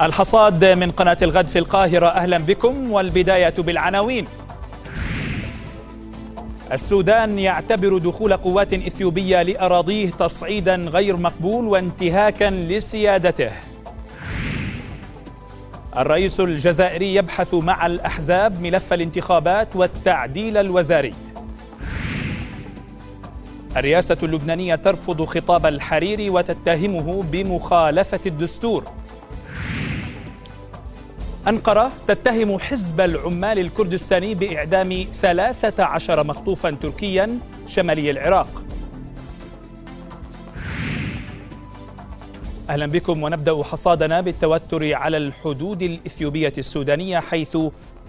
الحصاد من قناة الغد في القاهرة أهلا بكم والبداية بالعناوين السودان يعتبر دخول قوات إثيوبية لأراضيه تصعيدا غير مقبول وانتهاكا لسيادته الرئيس الجزائري يبحث مع الأحزاب ملف الانتخابات والتعديل الوزاري الرئاسة اللبنانية ترفض خطاب الحريري وتتهمه بمخالفة الدستور أنقرة تتهم حزب العمال الكردستاني بإعدام 13 مخطوفا تركيا شمالي العراق أهلا بكم ونبدأ حصادنا بالتوتر على الحدود الإثيوبية السودانية حيث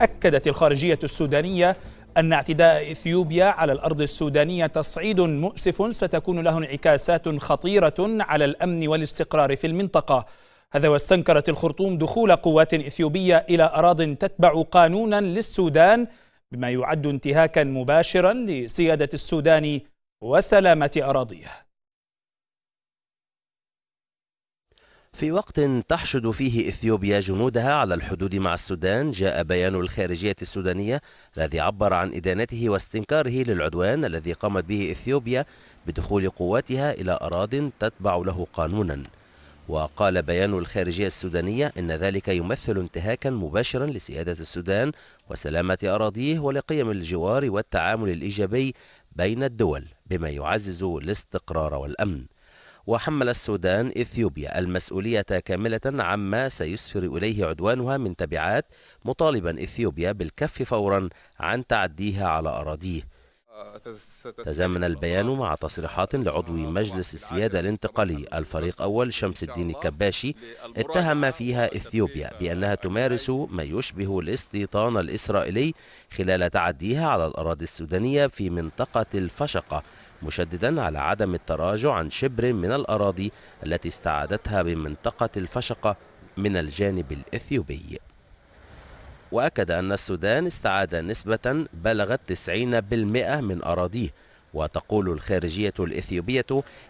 أكدت الخارجية السودانية أن اعتداء إثيوبيا على الأرض السودانية تصعيد مؤسف ستكون له انعكاسات خطيرة على الأمن والاستقرار في المنطقة هذا واستنكرت الخرطوم دخول قوات إثيوبية إلى أراض تتبع قانونا للسودان بما يعد انتهاكا مباشرا لسيادة السودان وسلامة أراضيه في وقت تحشد فيه إثيوبيا جنودها على الحدود مع السودان جاء بيان الخارجية السودانية الذي عبر عن إدانته واستنكاره للعدوان الذي قامت به إثيوبيا بدخول قواتها إلى أراض تتبع له قانونا وقال بيان الخارجية السودانية إن ذلك يمثل انتهاكا مباشرا لسيادة السودان وسلامة أراضيه ولقيم الجوار والتعامل الإيجابي بين الدول بما يعزز الاستقرار والأمن وحمل السودان إثيوبيا المسؤولية كاملة عما سيسفر إليه عدوانها من تبعات مطالبا إثيوبيا بالكف فورا عن تعديها على أراضيه تزامن البيان مع تصريحات لعضو مجلس السيادة الانتقالي الفريق أول شمس الدين الكباشي اتهم فيها إثيوبيا بأنها تمارس ما يشبه الاستيطان الإسرائيلي خلال تعديها على الأراضي السودانية في منطقة الفشقة مشددا على عدم التراجع عن شبر من الأراضي التي استعادتها بمنطقة الفشقة من الجانب الإثيوبي وأكد أن السودان استعاد نسبة بلغت 90% من أراضيه وتقول الخارجية الإثيوبية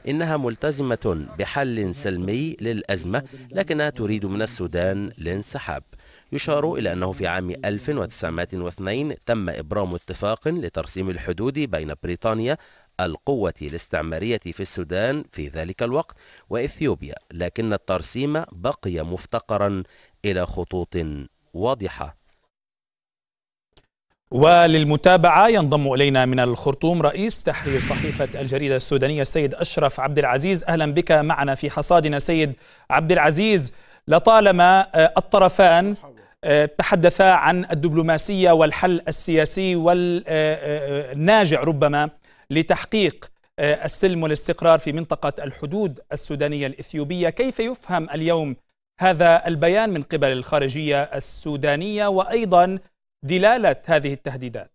إنها ملتزمة بحل سلمي للأزمة لكنها تريد من السودان الانسحاب يشار إلى أنه في عام 1902 تم إبرام اتفاق لترسيم الحدود بين بريطانيا القوة الاستعمارية في السودان في ذلك الوقت وإثيوبيا لكن الترسيم بقي مفتقرا إلى خطوط واضحة وللمتابعة ينضم إلينا من الخرطوم رئيس تحرير صحيفة الجريدة السودانية السيد أشرف عبد العزيز أهلا بك معنا في حصادنا سيد عبد العزيز لطالما آه، الطرفان آه، تحدثا عن الدبلوماسية والحل السياسي والناجع آه، ربما لتحقيق السلم والاستقرار في منطقة الحدود السودانية الإثيوبية كيف يفهم اليوم هذا البيان من قبل الخارجية السودانية وأيضا دلاله هذه التهديدات؟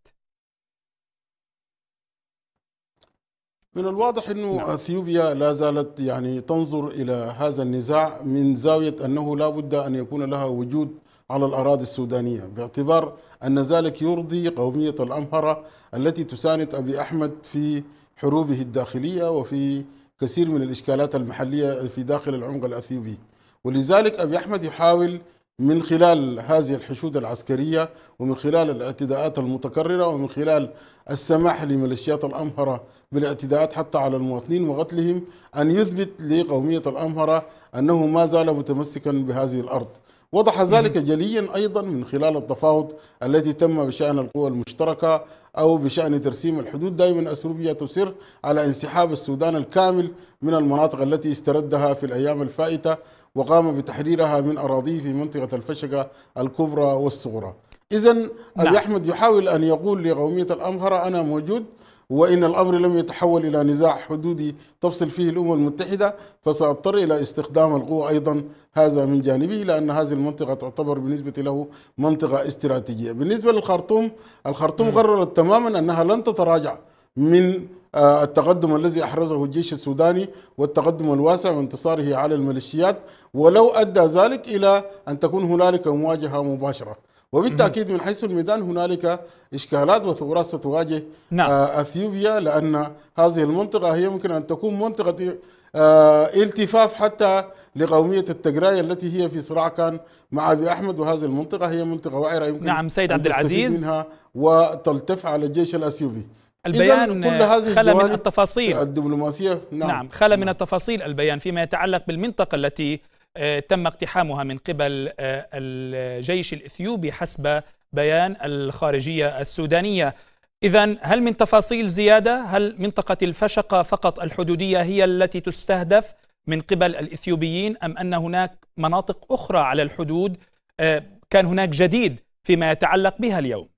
من الواضح انه نعم. اثيوبيا لا زالت يعني تنظر الى هذا النزاع من زاويه انه لا بد ان يكون لها وجود على الاراضي السودانيه باعتبار ان ذلك يرضي قوميه الامهره التي تساند ابي احمد في حروبه الداخليه وفي كثير من الاشكالات المحليه في داخل العمق الاثيوبي ولذلك ابي احمد يحاول من خلال هذه الحشود العسكرية ومن خلال الاعتداءات المتكررة ومن خلال السماح لميليشيات الأمهرة بالاعتداءات حتى على المواطنين وقتلهم أن يثبت لقومية الأمهرة أنه ما زال متمسكا بهذه الأرض وضح ذلك جليا أيضا من خلال التفاوض التي تم بشأن القوى المشتركة أو بشأن ترسيم الحدود دائما أثيوبيا تصر على انسحاب السودان الكامل من المناطق التي استردها في الأيام الفائتة وقام بتحريرها من أراضيه في منطقة الفشقة الكبرى والصغرى إذا أبي نعم. أحمد يحاول أن يقول لقومية الأمهرة أنا موجود وإن الأمر لم يتحول إلى نزاع حدودي تفصل فيه الأمم المتحدة فسأضطر إلى استخدام القوة أيضا هذا من جانبه لأن هذه المنطقة تعتبر بالنسبة له منطقة استراتيجية بالنسبة للخرطوم الخرطوم قررت تماما أنها لن تتراجع من آه، التقدم الذي أحرزه الجيش السوداني والتقدم الواسع وانتصاره على الميليشيات ولو أدى ذلك إلى أن تكون هنالك مواجهة مباشرة وبالتاكيد من حيث الميدان هنالك اشكالات وثورات ستواجه نعم. آه، اثيوبيا لان هذه المنطقه هي ممكن ان تكون منطقه آه، التفاف حتى لقومية التجراية التي هي في صراع كان مع أبي أحمد وهذه المنطقة هي منطقة وعرة يمكن نعم سيد عبد العزيز منها وتلتف على الجيش الأثيوبي البيان كل هذه خلى من التفاصيل الدبلوماسية نعم, نعم خلى نعم. من التفاصيل البيان فيما يتعلق بالمنطقة التي آه، تم اقتحامها من قبل آه، الجيش الإثيوبي حسب بيان الخارجية السودانية إذا هل من تفاصيل زيادة؟ هل منطقة الفشقة فقط الحدودية هي التي تستهدف من قبل الإثيوبيين أم أن هناك مناطق أخرى على الحدود آه، كان هناك جديد فيما يتعلق بها اليوم؟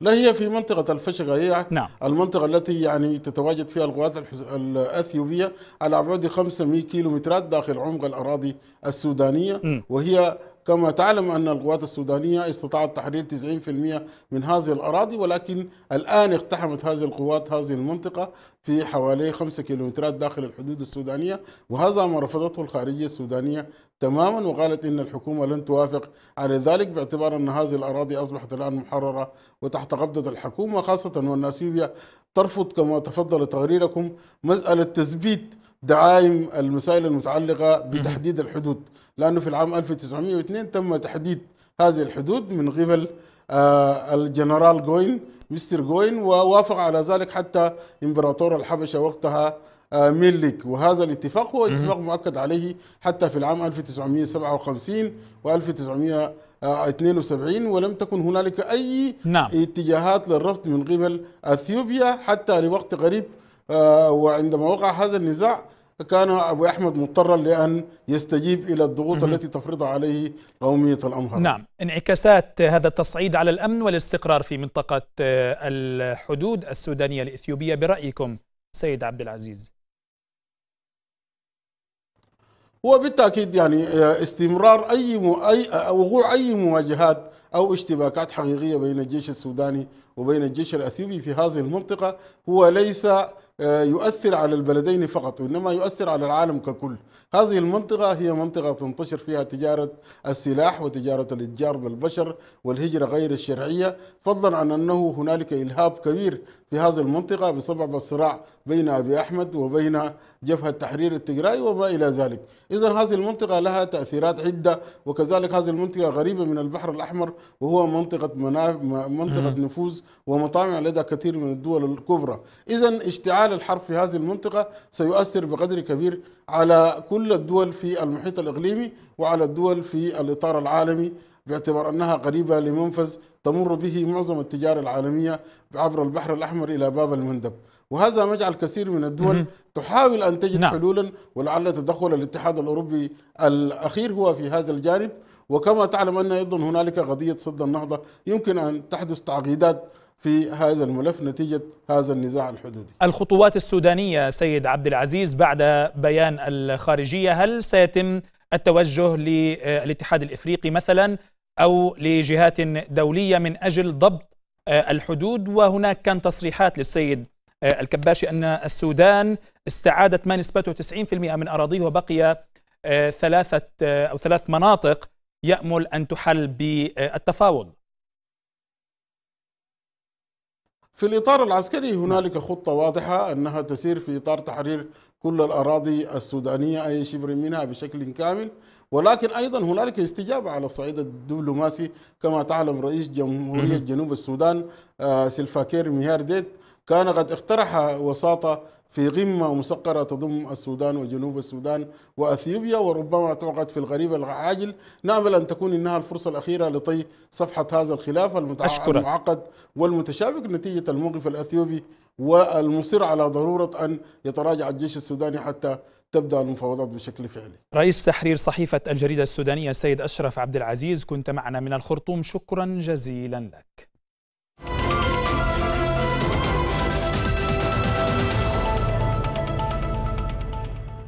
لا هي في منطقة الفشقة هي نعم. المنطقة التي يعني تتواجد فيها القوات الأثيوبية على بعد 500 كيلومترات داخل عمق الأراضي السودانية م. وهي كما تعلم أن القوات السودانية استطاعت تحرير 90% من هذه الأراضي ولكن الآن اقتحمت هذه القوات هذه المنطقة في حوالي 5 كيلومترات داخل الحدود السودانية وهذا ما رفضته الخارجية السودانية تماما وقالت ان الحكومه لن توافق على ذلك باعتبار ان هذه الاراضي اصبحت الان محرره وتحت قبضه الحكومه خاصه وان اثيوبيا ترفض كما تفضل تقريركم مساله تثبيت دعائم المسائل المتعلقة بتحديد الحدود لأنه في العام 1902 تم تحديد هذه الحدود من قبل آه، الجنرال جوين مستر جوين ووافق على ذلك حتى إمبراطور الحبشة وقتها آه، ميلك وهذا الاتفاق هو اتفاق مؤكد عليه حتى في العام 1957 و 1972 ولم تكن هنالك أي نعم. اتجاهات للرفض من قبل أثيوبيا حتى لوقت قريب آه، وعندما وقع هذا النزاع كان أبو أحمد مضطرا لأن يستجيب إلى الضغوط التي تفرضها عليه قومية الأمهر نعم انعكاسات هذا التصعيد على الأمن والاستقرار في منطقة آه، الحدود السودانية الإثيوبية برأيكم سيد عبد العزيز هو بالتأكيد يعني آه، استمرار أي أي وقوع أي مواجهات أو اشتباكات حقيقية بين الجيش السوداني وبين الجيش الأثيوبي في هذه المنطقة هو ليس آه، يؤثر على البلدين فقط وإنما يؤثر على العالم ككل هذه المنطقة هي منطقة تنتشر فيها تجارة السلاح وتجارة الإتجار بالبشر والهجرة غير الشرعية فضلا عن أنه هنالك إلهاب كبير في هذه المنطقة بسبب الصراع بين أبي أحمد وبين جبهة تحرير التجرائي وما إلى ذلك إذا هذه المنطقة لها تأثيرات عدة وكذلك هذه المنطقة غريبة من البحر الأحمر وهو منطقة مناف... منطقة نفوذ ومطامع لدى كثير من الدول الكبرى إذا اشتعال الحرب في هذه المنطقة سيؤثر بقدر كبير على كل الدول في المحيط الإقليمي وعلى الدول في الإطار العالمي باعتبار أنها قريبة لمنفذ تمر به معظم التجارة العالمية عبر البحر الأحمر إلى باب المندب وهذا ما يجعل كثير من الدول تحاول أن تجد نعم. حلولا ولعل تدخل الاتحاد الأوروبي الأخير هو في هذا الجانب وكما تعلم أن أيضا هنالك قضية سد النهضة يمكن أن تحدث تعقيدات في هذا الملف نتيجة هذا النزاع الحدودي الخطوات السودانية سيد عبد العزيز بعد بيان الخارجية هل سيتم التوجه للاتحاد آه، الإفريقي مثلا أو لجهات دولية من أجل ضبط آه، الحدود وهناك كان تصريحات للسيد آه، الكباشي أن السودان استعادت ما نسبته 90% من أراضيه وبقي ثلاثة أو ثلاث مناطق يأمل أن تحل بالتفاوض في الإطار العسكري هنالك خطة واضحة أنها تسير في إطار تحرير كل الأراضي السودانية أي شبر منها بشكل كامل ولكن أيضا هنالك استجابة على الصعيد الدبلوماسي كما تعلم رئيس جمهورية جنوب السودان آه، سلفاكير ميارديت كان قد اقترح وساطة في قمة مسقرة تضم السودان وجنوب السودان وأثيوبيا وربما توقعت في الغريب العاجل نأمل أن تكون إنها الفرصة الأخيرة لطي صفحة هذا الخلاف المعقد والمتشابك نتيجة الموقف الأثيوبي والمصر على ضرورة أن يتراجع الجيش السوداني حتى تبدا المفاوضات بشكل فعلي. رئيس تحرير صحيفه الجريده السودانيه السيد اشرف عبد العزيز كنت معنا من الخرطوم شكرا جزيلا لك.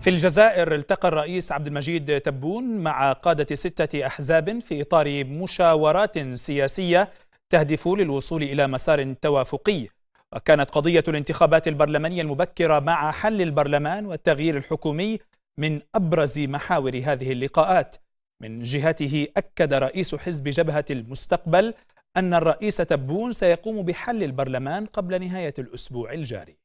في الجزائر التقى الرئيس عبد المجيد تبون مع قادة ستة أحزاب في إطار مشاورات سياسية تهدف للوصول إلى مسار توافقي وكانت قضية الانتخابات البرلمانية المبكرة مع حل البرلمان والتغيير الحكومي من أبرز محاور هذه اللقاءات من جهته أكد رئيس حزب جبهة المستقبل أن الرئيس تبون سيقوم بحل البرلمان قبل نهاية الأسبوع الجاري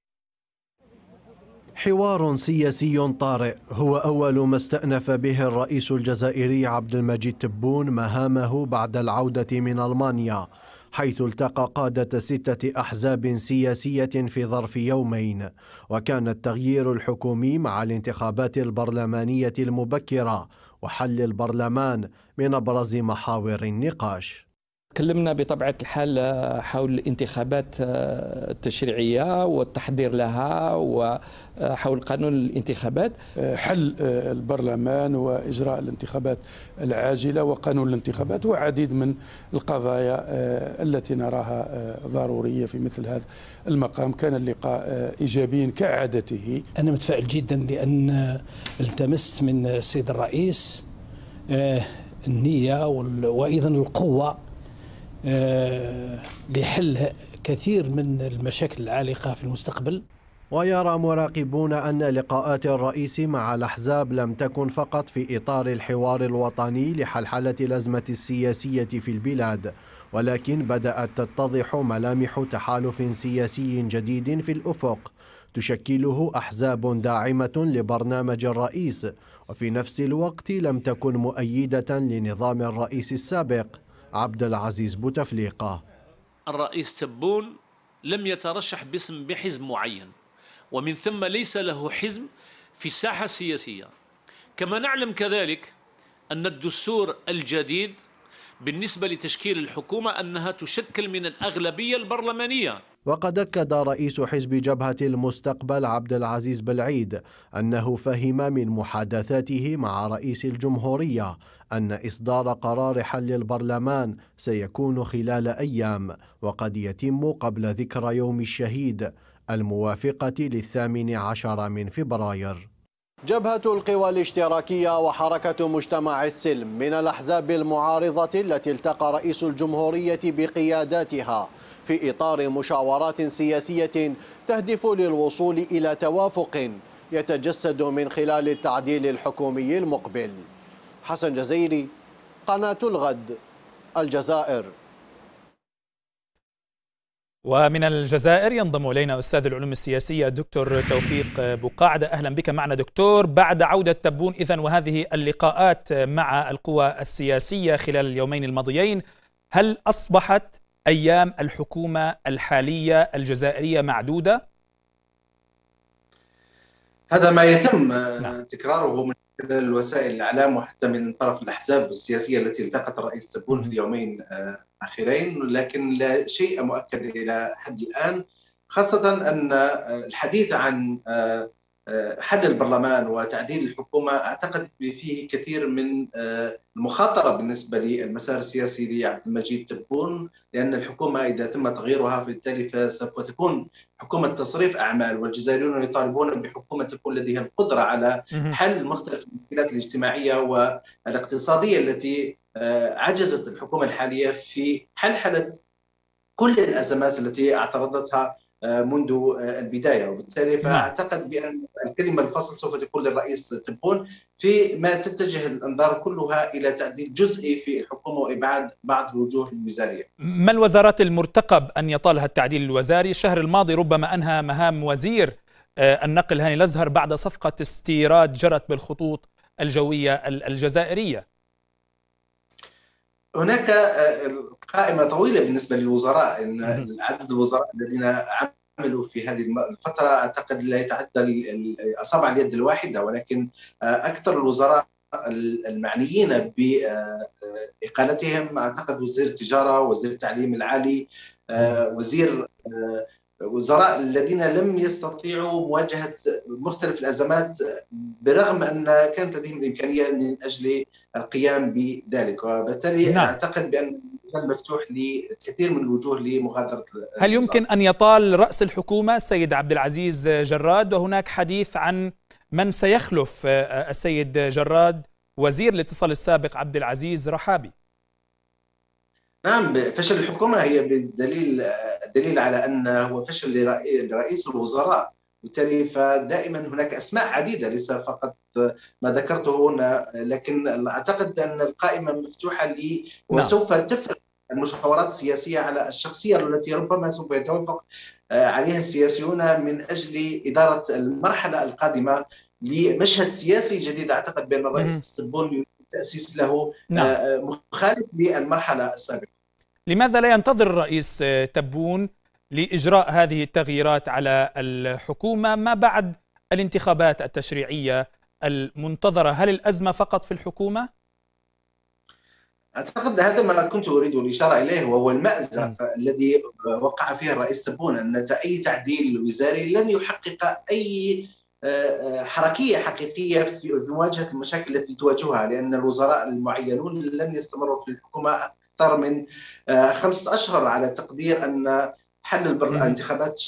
حوار سياسي طارئ هو أول ما استأنف به الرئيس الجزائري عبد المجيد تبون مهامه بعد العودة من ألمانيا حيث التقى قادة ستة أحزاب سياسية في ظرف يومين وكان التغيير الحكومي مع الانتخابات البرلمانية المبكرة وحل البرلمان من أبرز محاور النقاش تكلمنا بطبيعة الحال آه، حول الانتخابات آه، التشريعية والتحضير لها وحول آه، قانون الانتخابات حل البرلمان وإجراء الانتخابات العاجلة وقانون الانتخابات وعديد من القضايا التي نراها ضرورية في مثل هذا المقام كان اللقاء إيجابيا كعادته أنا متفائل جدا لأن التمست من السيد الرئيس النية وأيضا القوة لحل آه، كثير من المشاكل العالقة في المستقبل ويرى مراقبون أن لقاءات الرئيس مع الأحزاب لم تكن فقط في إطار الحوار الوطني لحلحلة الأزمة السياسية في البلاد ولكن بدأت تتضح ملامح تحالف سياسي جديد في الأفق تشكله أحزاب داعمة لبرنامج الرئيس وفي نفس الوقت لم تكن مؤيدة لنظام الرئيس السابق عبد العزيز بوتفليقة الرئيس تبون لم يترشح باسم بحزب معين ومن ثم ليس له حزب في الساحة السياسية كما نعلم كذلك أن الدستور الجديد بالنسبة لتشكيل الحكومة أنها تشكل من الأغلبية البرلمانية وقد أكد رئيس حزب جبهة المستقبل عبد العزيز بالعيد أنه فهم من محادثاته مع رئيس الجمهورية أن إصدار قرار حل البرلمان سيكون خلال أيام وقد يتم قبل ذكرى يوم الشهيد الموافقة للثامن عشر من فبراير جبهة القوى الاشتراكية وحركة مجتمع السلم من الأحزاب المعارضة التي التقى رئيس الجمهورية بقياداتها في إطار مشاورات سياسية تهدف للوصول إلى توافق يتجسد من خلال التعديل الحكومي المقبل حسن جزيري قناة الغد الجزائر ومن الجزائر ينضم الينا استاذ العلوم السياسيه الدكتور توفيق بقاعده اهلا بك معنا دكتور بعد عوده تبون اذا وهذه اللقاءات مع القوى السياسيه خلال اليومين الماضيين هل اصبحت ايام الحكومه الحاليه الجزائريه معدوده هذا ما يتم آه، نعم. تكراره من خلال وسائل الاعلام وحتى من طرف الاحزاب السياسيه التي التقت الرئيس تبون في اليومين آه، الاخيرين لكن لا شيء مؤكد الى حد الان خاصه ان آه، الحديث عن حل البرلمان وتعديل الحكومه اعتقد فيه كثير من آه، المخاطره بالنسبه للمسار السياسي لعبد المجيد تبون لان الحكومه اذا تم تغييرها فبالتالي فسوف تكون حكومه تصريف اعمال والجزائريون يطالبون بحكومه تكون لديها القدره على حل مختلف المشكلات الاجتماعيه والاقتصاديه التي آه، عجزت الحكومه الحاليه في حل حاله كل الازمات التي اعترضتها آه، منذ آه، البدايه وبالتالي نعم. فاعتقد بان الكلمه الفصل سوف تكون للرئيس تبون في ما تتجه الانظار كلها الى تعديل جزئي في الحكومه وابعاد بعض الوجوه الوزاريه. ما الوزارات المرتقب ان يطالها التعديل الوزاري؟ الشهر الماضي ربما انهى مهام وزير آه، النقل هاني الازهر بعد صفقه استيراد جرت بالخطوط الجويه الجزائريه. هناك قائمه طويله بالنسبه للوزراء ان عدد الوزراء الذين عملوا في هذه الفتره اعتقد لا يتعدى اصابع اليد الواحده ولكن آه، اكثر الوزراء المعنيين باقالتهم آه، اعتقد وزير التجاره، وزير التعليم العالي، آه، وزير وزراء الذين لم يستطيعوا مواجهه مختلف الازمات برغم ان كانت لديهم الامكانيه من اجل القيام بذلك وبالتالي نعم. اعتقد بان كان مفتوح لكثير من الوجوه لمغادره هل يمكن ان يطال راس الحكومه السيد عبد العزيز جراد وهناك حديث عن من سيخلف آه، آه، السيد جراد وزير الاتصال السابق عبد العزيز رحابي نعم فشل الحكومة هي بدليل آه، دليل على أن هو فشل لرئيس الوزراء بالتالي فدائما هناك أسماء عديدة ليس فقط ما ذكرته هنا لكن أعتقد أن القائمة مفتوحة لي نعم. وسوف تفرق المشاورات السياسية على الشخصية التي ربما سوف يتوافق آه، عليها السياسيون من أجل إدارة المرحلة القادمة لمشهد سياسي جديد أعتقد بأن الرئيس تبون تأسيس له آه، نعم. مخالف للمرحلة السابقة لماذا لا ينتظر الرئيس آه، تبون لإجراء هذه التغييرات على الحكومة ما بعد الانتخابات التشريعية المنتظرة هل الأزمة فقط في الحكومة؟ اعتقد هذا ما كنت اريد الاشاره اليه وهو المازق الذي وقع فيه الرئيس تبون ان اي تعديل وزاري لن يحقق اي آه، آه، حركيه حقيقيه في مواجهه المشاكل التي تواجهها لان الوزراء المعينون لن يستمروا في الحكومه اكثر من آه، خمسه اشهر على تقدير ان حل الانتخابات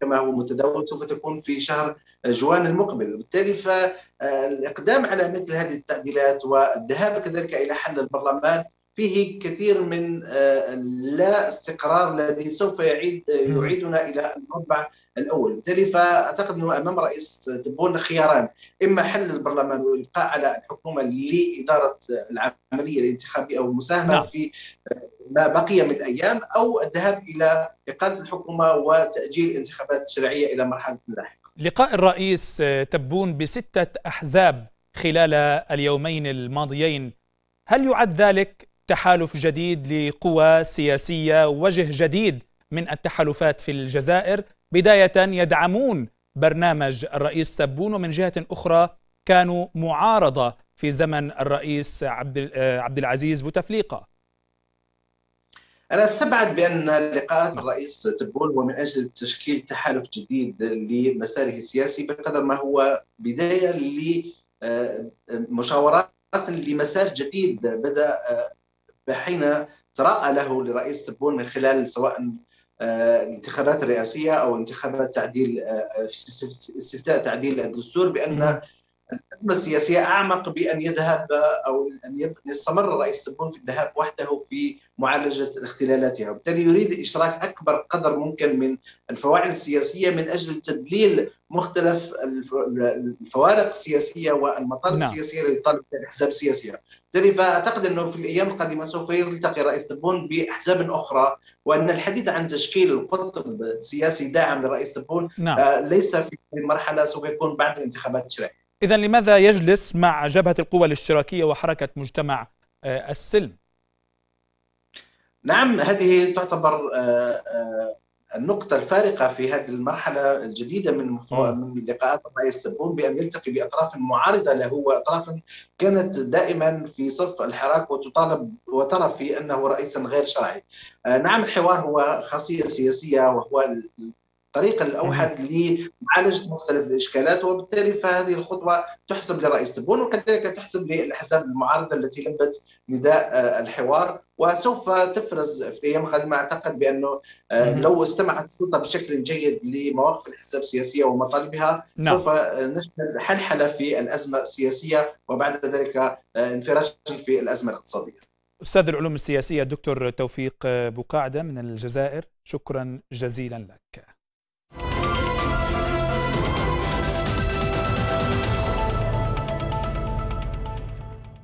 كما هو متداول سوف تكون في شهر آه، جوان المقبل وبالتالي فالاقدام آه، على مثل هذه التعديلات والذهاب كذلك الى حل البرلمان فيه كثير من آه، لا استقرار الذي سوف يعيد يعيدنا الى المربع الاول بالتالي فاعتقد انه امام رئيس تبون خياران اما حل البرلمان والابقاء على الحكومه لاداره العمليه الانتخابيه او المساهمه نعم. في ما بقي من ايام او الذهاب الى اقاله الحكومه وتاجيل انتخابات شرعيه الى مرحله لاحقه. لقاء الرئيس تبون بسته احزاب خلال اليومين الماضيين هل يعد ذلك تحالف جديد لقوى سياسيه وجه جديد من التحالفات في الجزائر بداية يدعمون برنامج الرئيس تبون ومن جهة أخرى كانوا معارضة في زمن الرئيس آه، عبد العزيز بوتفليقة أنا استبعد بأن لقاءات الرئيس تبون هو من أجل تشكيل تحالف جديد لمساره السياسي بقدر ما هو بداية لمشاورات آه، لمسار جديد بدأ آه، بحين تراءى له لرئيس تبون من خلال سواء الانتخابات آه، الرئاسيه او انتخابات تعديل آه، استفتاء تعديل الدستور بان الازمه السياسيه اعمق بان يذهب او ان يستمر الرئيس تبون في الذهاب وحده في معالجه اختلالاتها وبالتالي يريد اشراك اكبر قدر ممكن من الفواعل السياسيه من اجل تدليل مختلف الفوارق السياسيه والمطالب نعم. السياسيه اللي تطالب الاحزاب السياسيه، بالتالي فاعتقد انه في الايام القادمه سوف يلتقي رئيس تبون باحزاب اخرى وان الحديث عن تشكيل القطب السياسي داعم لرئيس تبون نعم. آه، ليس في هذه المرحله سوف يكون بعد الانتخابات التشريعيه. إذا لماذا يجلس مع جبهة القوى الاشتراكية وحركة مجتمع آه، السلم؟ نعم هذه تعتبر آه، آه، النقطة الفارقة في هذه المرحلة الجديدة من من لقاءات الرئيس سبون بأن يلتقي بأطراف معارضة له وأطراف كانت دائما في صف الحراك وتطالب وترى في أنه رئيسا غير شرعي. نعم الحوار هو خاصية سياسية وهو الطريق الاوحد لمعالجه مختلف الاشكالات وبالتالي فهذه الخطوه تحسب لرئيس تبون وكذلك تحسب للاحزاب المعارضه التي لبت نداء آه، الحوار وسوف تفرز في أيام قادمة اعتقد بانه آه، لو استمعت السلطه بشكل جيد لمواقف الاحزاب السياسيه ومطالبها نعم. سوف نشهد حلحله في الازمه السياسيه وبعد ذلك آه، انفراج في الازمه الاقتصاديه. استاذ العلوم السياسيه الدكتور توفيق بقاعدة من الجزائر شكرا جزيلا لك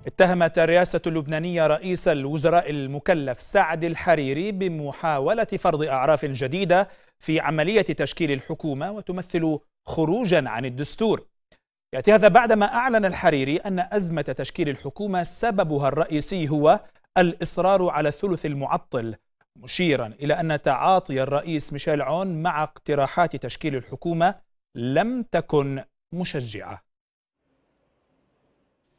اتهمت الرئاسة اللبنانية رئيس الوزراء المكلف سعد الحريري بمحاولة فرض أعراف جديدة في عملية تشكيل الحكومة وتمثل خروجا عن الدستور يأتي هذا بعدما أعلن الحريري أن أزمة تشكيل الحكومة سببها الرئيسي هو الإصرار على الثلث المعطل مشيرا إلى أن تعاطي الرئيس ميشيل عون مع اقتراحات تشكيل الحكومة لم تكن مشجعه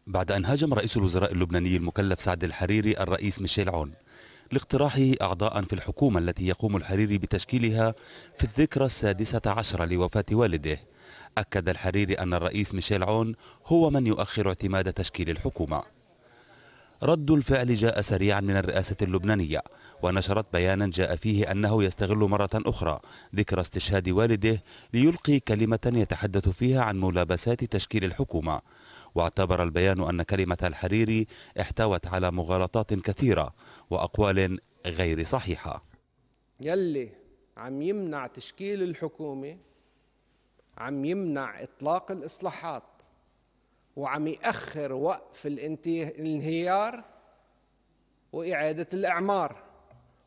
بعد أن هاجم رئيس الوزراء اللبناني المكلف سعد الحريري الرئيس ميشيل عون لاقتراحه أعضاء في الحكومة التي يقوم الحريري بتشكيلها في الذكرى السادسة عشرة لوفاة والده أكد الحريري أن الرئيس ميشيل عون هو من يؤخر اعتماد تشكيل الحكومة رد الفعل جاء سريعا من الرئاسة اللبنانية ونشرت بيانا جاء فيه أنه يستغل مرة أخرى ذكرى استشهاد والده ليلقي كلمة يتحدث فيها عن ملابسات تشكيل الحكومة واعتبر البيان أن كلمة الحريري احتوت على مغالطات كثيرة وأقوال غير صحيحة يلي عم يمنع تشكيل الحكومة عم يمنع إطلاق الإصلاحات وعم يأخر وقف الانهيار وإعادة الإعمار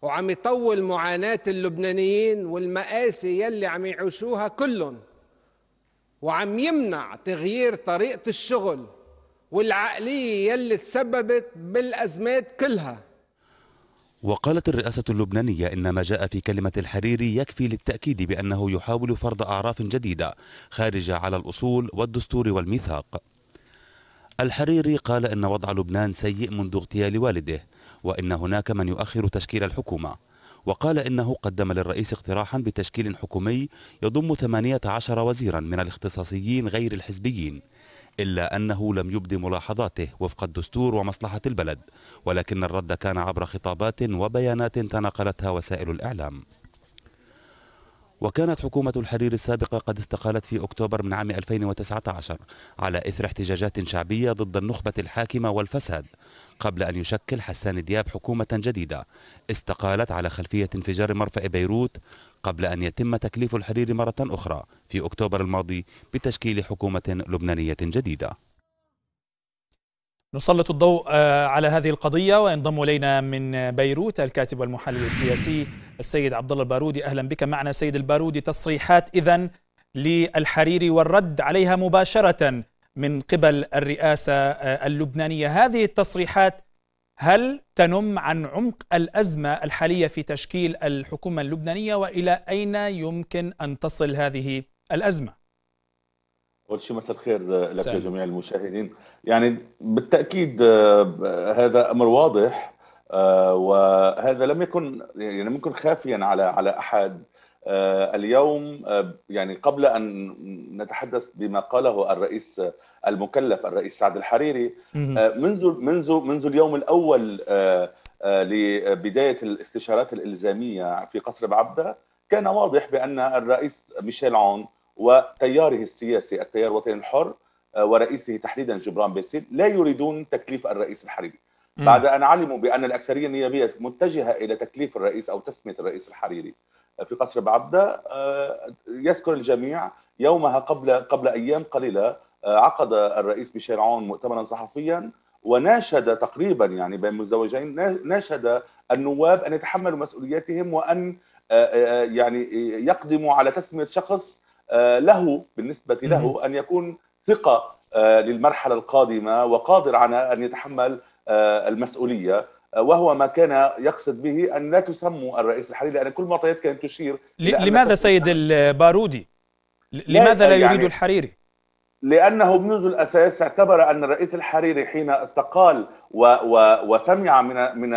وعم يطول معاناة اللبنانيين والمآسي يلي عم يعيشوها كلهم وعم يمنع تغيير طريقة الشغل والعقلية يلي تسببت بالأزمات كلها وقالت الرئاسة اللبنانية إن ما جاء في كلمة الحريري يكفي للتأكيد بأنه يحاول فرض أعراف جديدة خارجة على الأصول والدستور والميثاق الحريري قال إن وضع لبنان سيء منذ اغتيال والده وإن هناك من يؤخر تشكيل الحكومة وقال إنه قدم للرئيس اقتراحا بتشكيل حكومي يضم 18 وزيرا من الاختصاصيين غير الحزبيين إلا أنه لم يبدي ملاحظاته وفق الدستور ومصلحة البلد ولكن الرد كان عبر خطابات وبيانات تناقلتها وسائل الإعلام وكانت حكومة الحرير السابقة قد استقالت في أكتوبر من عام 2019 على إثر احتجاجات شعبية ضد النخبة الحاكمة والفساد قبل أن يشكل حسان دياب حكومة جديدة استقالت على خلفية انفجار مرفأ بيروت قبل أن يتم تكليف الحرير مرة أخرى في أكتوبر الماضي بتشكيل حكومة لبنانية جديدة نسلط الضوء آه، على هذه القضية وينضم إلينا من بيروت الكاتب والمحلل السياسي السيد عبد الله البارودي أهلا بك معنا سيد البارودي تصريحات إذا للحريري والرد عليها مباشرة من قبل الرئاسة آه، اللبنانية هذه التصريحات هل تنم عن عمق الأزمة الحالية في تشكيل الحكومة اللبنانية وإلى أين يمكن أن تصل هذه الأزمة؟ اول شيء مساء الخير لك سهل. جميع المشاهدين يعني بالتاكيد آه، هذا امر واضح آه، وهذا لم يكن يعني لم يكن خافيا على على احد آه، اليوم يعني قبل ان نتحدث بما قاله الرئيس المكلف الرئيس سعد الحريري منذ منذ منذ اليوم الاول لبدايه الاستشارات الالزاميه في قصر بعبده كان واضح بان الرئيس ميشيل عون وتياره السياسي التيار الوطني الحر آه، ورئيسه تحديدا جبران باسيل لا يريدون تكليف الرئيس الحريري بعد ان علموا بان الاكثريه النيابيه متجهه الى تكليف الرئيس او تسميه الرئيس الحريري آه، في قصر بعبده آه، يذكر الجميع يومها قبل قبل ايام قليله عقد الرئيس بشير عون مؤتمرا صحفيا وناشد تقريبا يعني بين مزوجين ناشد النواب ان يتحملوا مسؤولياتهم وان يعني يقدموا على تسميه شخص آه، له بالنسبه له ان يكون ثقه آه، للمرحله القادمه وقادر على ان يتحمل آه، المسؤوليه وهو ما كان يقصد به ان لا تسموا الرئيس الحالي لان كل المعطيات كانت تشير لماذا سيد البارودي؟ لماذا لا يعني يريد يعني الحريري؟ لأنه منذ الأساس اعتبر أن الرئيس الحريري حين استقال و و وسمع من من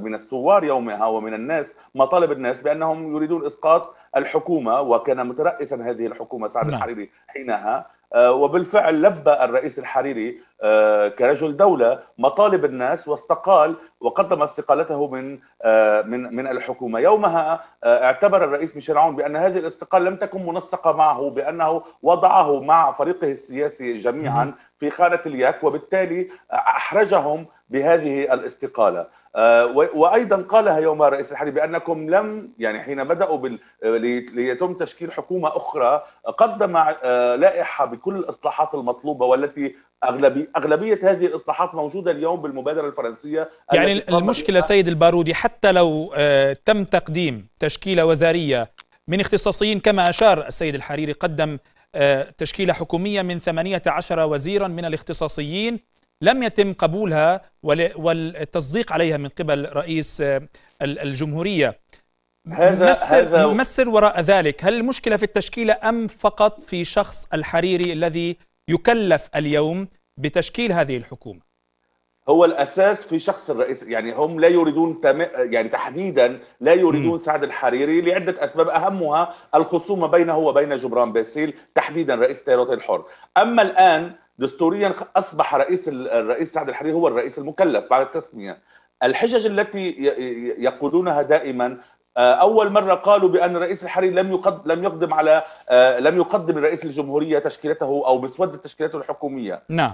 من الثوار يومها ومن الناس مطالب الناس بأنهم يريدون إسقاط الحكومة وكان مترأسا هذه الحكومة سعد نعم. الحريري حينها آه، وبالفعل لبى الرئيس الحريري آه، كرجل دولة مطالب الناس واستقال وقدم استقالته من آه، من من الحكومة يومها اعتبر الرئيس ميشيل عون بأن هذه الاستقالة لم تكن منسقة معه بأنه وضعه مع فريقه السياسي جميعا في خانة اليك وبالتالي أحرجهم بهذه الاستقالة آه، وايضا قالها يوم رئيس الحرب بانكم لم يعني حين بداوا آه، ليتم تشكيل حكومه اخرى قدم آه، لائحه بكل الاصلاحات المطلوبه والتي اغلبي اغلبيه هذه الاصلاحات موجوده اليوم بالمبادره الفرنسيه يعني المشكله سيد البارودي حتى لو تم تقديم تشكيله وزاريه من اختصاصيين كما اشار السيد الحريري قدم تشكيله حكوميه من 18 وزيرا من الاختصاصيين لم يتم قبولها والتصديق عليها من قبل رئيس آه، الجمهورية هذا مسر, هذا مسر وراء ذلك هل المشكلة في التشكيلة أم فقط في شخص الحريري الذي يكلف اليوم بتشكيل هذه الحكومة هو الاساس في شخص الرئيس يعني هم لا يريدون تم... يعني تحديدا لا يريدون سعد الحريري لعده اسباب اهمها الخصومه بينه وبين جبران باسيل تحديدا رئيس تيروت الحر اما الان دستوريا اصبح رئيس الرئيس سعد الحريري هو الرئيس المكلف بعد التسميه الحجج التي يقولونها دائما آه، اول مره قالوا بان رئيس الحريري لم يقدم لم يقدم على آه، لم يقدم رئيس الجمهوريه تشكيلته او مسوده تشكيلته الحكوميه نعم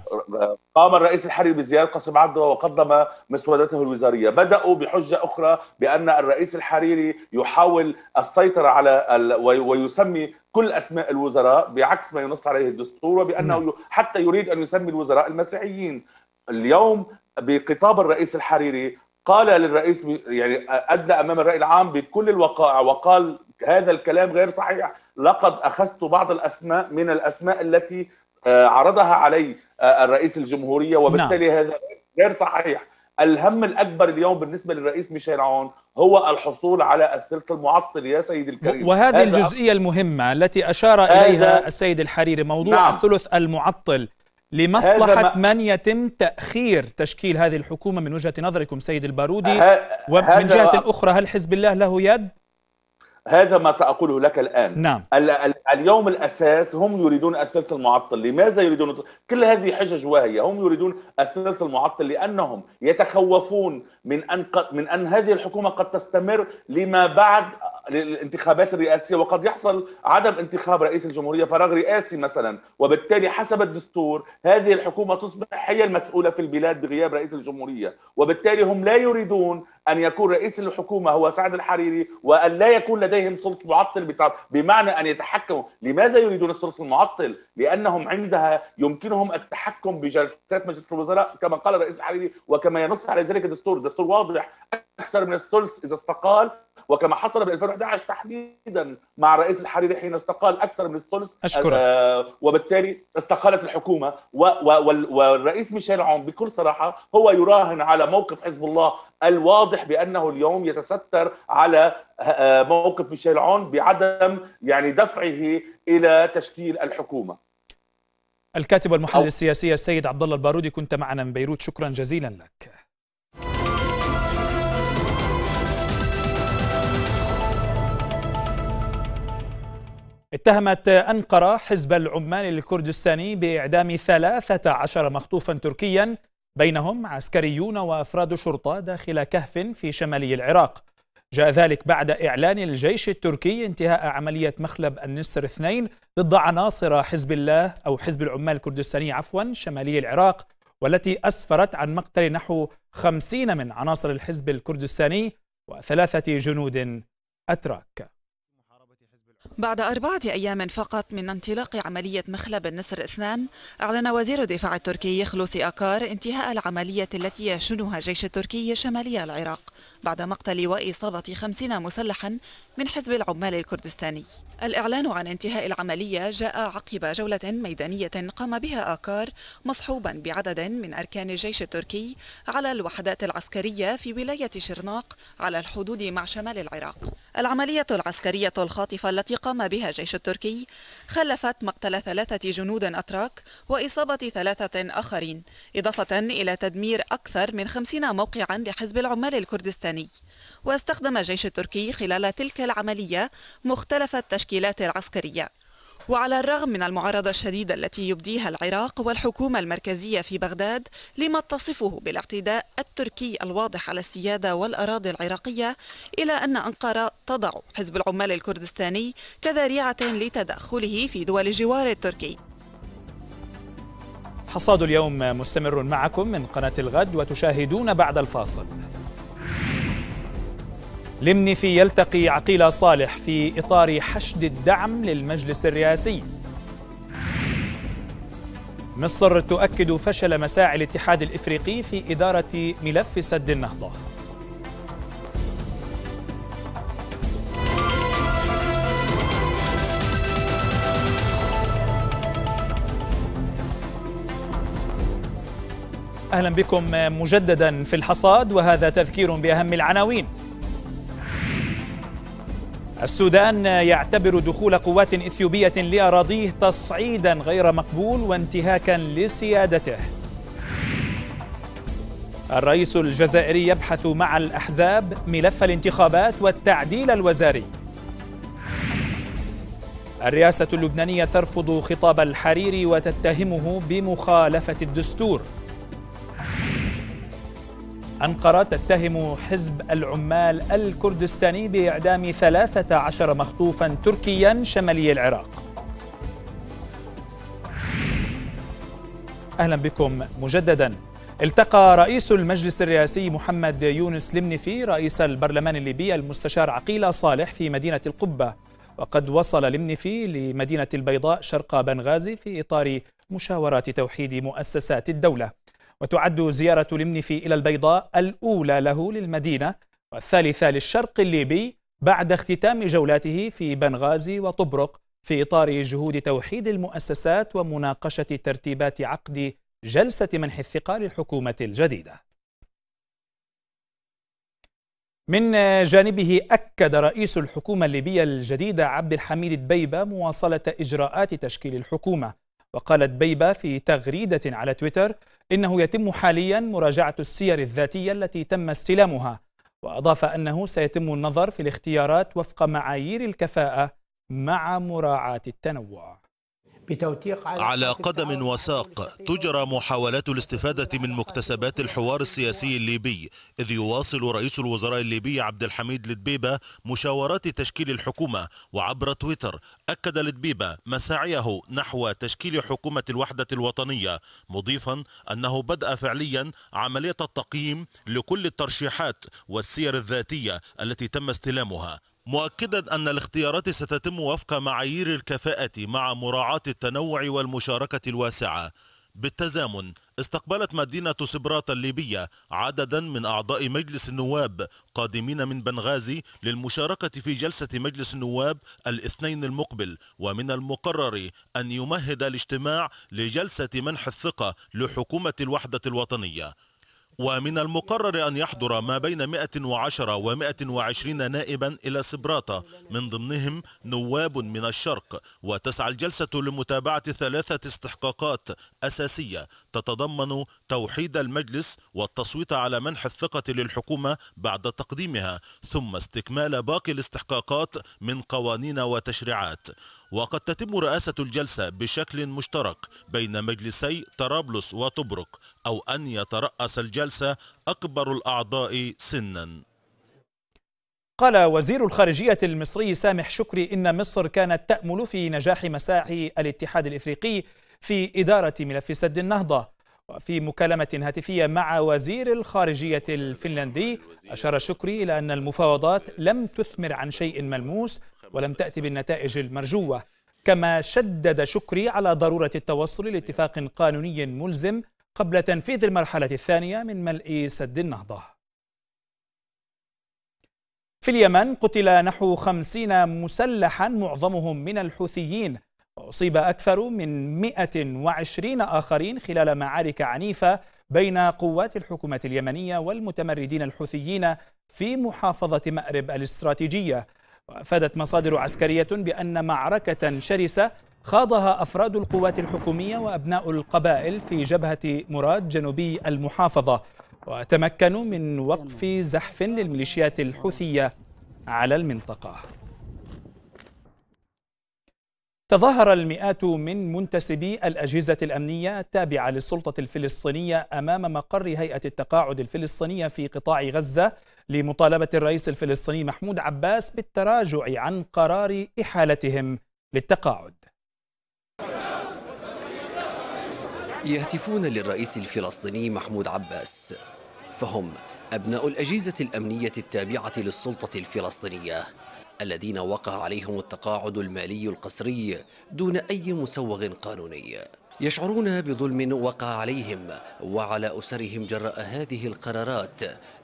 قام الرئيس الحريري بزياره قاسم عبد وقدم مسودته الوزاريه بداوا بحجه اخرى بان الرئيس الحريري يحاول السيطره على ال... ويسمي كل اسماء الوزراء بعكس ما ينص عليه الدستور وبانه نعم. حتى يريد ان يسمي الوزراء المسيحيين اليوم بخطاب الرئيس الحريري قال للرئيس يعني ادلى امام الراي العام بكل الوقائع وقال هذا الكلام غير صحيح لقد اخذت بعض الاسماء من الاسماء التي آه، عرضها علي آه، الرئيس الجمهوريه وبالتالي نعم. هذا غير صحيح الهم الاكبر اليوم بالنسبه للرئيس ميشيل عون هو الحصول على الثلث المعطل يا سيدي الكريم وهذه الجزئيه المهمه التي اشار اليها السيد الحريري موضوع نعم. الثلث المعطل لمصلحة من يتم تأخير تشكيل هذه الحكومة من وجهة نظركم سيد البارودي ومن جهة أخرى هل حزب الله له يد؟ هذا ما سأقوله لك الآن نعم. اليوم الأساس هم يريدون الثلث المعطل لماذا يريدون كل هذه حجج واهية هم يريدون الثلث المعطل لأنهم يتخوفون من ان من ان هذه الحكومه قد تستمر لما بعد الانتخابات الرئاسيه وقد يحصل عدم انتخاب رئيس الجمهوريه فراغ رئاسي مثلا وبالتالي حسب الدستور هذه الحكومه تصبح هي المسؤوله في البلاد بغياب رئيس الجمهوريه وبالتالي هم لا يريدون ان يكون رئيس الحكومه هو سعد الحريري وان لا يكون لديهم سلطه معطل بمعنى ان يتحكموا لماذا يريدون السلطه المعطل لانهم عندها يمكنهم التحكم بجلسات مجلس الوزراء كما قال الرئيس الحريري وكما ينص على ذلك الدستور الخطر واضح اكثر من الثلث اذا استقال وكما حصل ب 2011 تحديدا مع الرئيس الحريري حين استقال اكثر من الثلث اشكرك آه، وبالتالي استقالت الحكومه والرئيس ميشيل عون بكل صراحه هو يراهن على موقف حزب الله الواضح بانه اليوم يتستر على آه، موقف ميشيل عون بعدم يعني دفعه الى تشكيل الحكومه الكاتب والمحلل السياسي السيد عبد الله البارودي كنت معنا من بيروت شكرا جزيلا لك اتهمت أنقرة حزب العمال الكردستاني بإعدام 13 مخطوفا تركيا بينهم عسكريون وأفراد شرطة داخل كهف في شمالي العراق جاء ذلك بعد إعلان الجيش التركي انتهاء عملية مخلب النسر اثنين ضد عناصر حزب الله أو حزب العمال الكردستاني عفوا شمالي العراق والتي أسفرت عن مقتل نحو خمسين من عناصر الحزب الكردستاني وثلاثة جنود أتراك بعد أربعة أيام فقط من انطلاق عملية مخلب النسر اثنان أعلن وزير الدفاع التركي خلوصي أكار انتهاء العملية التي يشنها الجيش التركي شمالي العراق بعد مقتل وإصابة خمسين مسلحا من حزب العمال الكردستاني الإعلان عن انتهاء العملية جاء عقب جولة ميدانية قام بها آكار مصحوبا بعدد من أركان الجيش التركي على الوحدات العسكرية في ولاية شرناق على الحدود مع شمال العراق العملية العسكرية الخاطفة التي قام بها الجيش التركي خلفت مقتل ثلاثة جنود أتراك وإصابة ثلاثة آخرين إضافة إلى تدمير أكثر من خمسين موقعا لحزب العمال الكردستاني واستخدم الجيش التركي خلال تلك العملية مختلف التشكيلات العسكرية وعلى الرغم من المعارضة الشديدة التي يبديها العراق والحكومة المركزية في بغداد لما تصفه بالاعتداء التركي الواضح على السيادة والأراضي العراقية إلى أن أنقرة تضع حزب العمال الكردستاني كذريعة لتدخله في دول الجوار التركي حصاد اليوم مستمر معكم من قناة الغد وتشاهدون بعد الفاصل لمنفي يلتقي عقيلة صالح في إطار حشد الدعم للمجلس الرئاسي مصر تؤكد فشل مساعي الاتحاد الإفريقي في إدارة ملف سد النهضة أهلا بكم مجددا في الحصاد وهذا تذكير بأهم العناوين السودان يعتبر دخول قوات إثيوبية لأراضيه تصعيدا غير مقبول وانتهاكا لسيادته الرئيس الجزائري يبحث مع الأحزاب ملف الانتخابات والتعديل الوزاري الرئاسة اللبنانية ترفض خطاب الحريري وتتهمه بمخالفة الدستور أنقرة تتهم حزب العمال الكردستاني بإعدام 13 مخطوفا تركيا شمالي العراق أهلا بكم مجددا التقى رئيس المجلس الرئاسي محمد يونس لمنفي رئيس البرلمان الليبي المستشار عقيلة صالح في مدينة القبة وقد وصل لمنفي لمدينة البيضاء شرق بنغازي في إطار مشاورات توحيد مؤسسات الدولة وتعد زيارة المنفي إلى البيضاء الأولى له للمدينة والثالثة للشرق الليبي بعد اختتام جولاته في بنغازي وطبرق في إطار جهود توحيد المؤسسات ومناقشة ترتيبات عقد جلسة منح الثقة للحكومة الجديدة من جانبه أكد رئيس الحكومة الليبية الجديدة عبد الحميد البيبة مواصلة إجراءات تشكيل الحكومة وقالت بيبة في تغريدة على تويتر إنه يتم حاليا مراجعة السير الذاتية التي تم استلامها وأضاف أنه سيتم النظر في الاختيارات وفق معايير الكفاءة مع مراعاة التنوع بتوثيق على, على قدم وساق تجرى محاولات الاستفادة من مكتسبات الحوار السياسي الليبي إذ يواصل رئيس الوزراء الليبي عبد الحميد لدبيبة مشاورات تشكيل الحكومة وعبر تويتر أكد لدبيبة مساعيه نحو تشكيل حكومة الوحدة الوطنية مضيفا أنه بدأ فعليا عملية التقييم لكل الترشيحات والسير الذاتية التي تم استلامها مؤكدا أن الاختيارات ستتم وفق معايير الكفاءة مع مراعاة التنوع والمشاركة الواسعة بالتزامن استقبلت مدينة سبراتا الليبية عددا من أعضاء مجلس النواب قادمين من بنغازي للمشاركة في جلسة مجلس النواب الاثنين المقبل ومن المقرر أن يمهد الاجتماع لجلسة منح الثقة لحكومة الوحدة الوطنية ومن المقرر أن يحضر ما بين 110 و 120 نائبا إلى سبراتا من ضمنهم نواب من الشرق وتسعى الجلسة لمتابعة ثلاثة استحقاقات أساسية تتضمن توحيد المجلس والتصويت على منح الثقة للحكومة بعد تقديمها ثم استكمال باقي الاستحقاقات من قوانين وتشريعات وقد تتم رئاسة الجلسة بشكل مشترك بين مجلسي طرابلس وطبرق أو أن يترأس الجلسة أكبر الأعضاء سنا قال وزير الخارجية المصري سامح شكري إن مصر كانت تأمل في نجاح مساعي الاتحاد الإفريقي في إدارة ملف سد النهضة وفي مكالمة هاتفية مع وزير الخارجية الفنلندي أشار شكري إلى أن المفاوضات لم تثمر عن شيء ملموس ولم تأتي بالنتائج المرجوة كما شدد شكري على ضرورة التوصل لاتفاق قانوني ملزم قبل تنفيذ المرحلة الثانية من ملء سد النهضة في اليمن قتل نحو خمسين مسلحا معظمهم من الحوثيين وأصيب أكثر من 120 آخرين خلال معارك عنيفة بين قوات الحكومة اليمنية والمتمردين الحوثيين في محافظة مأرب الاستراتيجية وأفادت مصادر عسكرية بأن معركة شرسة خاضها أفراد القوات الحكومية وأبناء القبائل في جبهة مراد جنوبي المحافظة وتمكنوا من وقف زحف للميليشيات الحوثية على المنطقة تظاهر المئات من منتسبي الأجهزة الأمنية التابعة للسلطة الفلسطينية أمام مقر هيئة التقاعد الفلسطينية في قطاع غزة لمطالبة الرئيس الفلسطيني محمود عباس بالتراجع عن قرار إحالتهم للتقاعد يهتفون للرئيس الفلسطيني محمود عباس فهم أبناء الأجهزة الأمنية التابعة للسلطة الفلسطينية الذين وقع عليهم التقاعد المالي القسري دون أي مسوغ قانوني يشعرون بظلم وقع عليهم وعلى أسرهم جراء هذه القرارات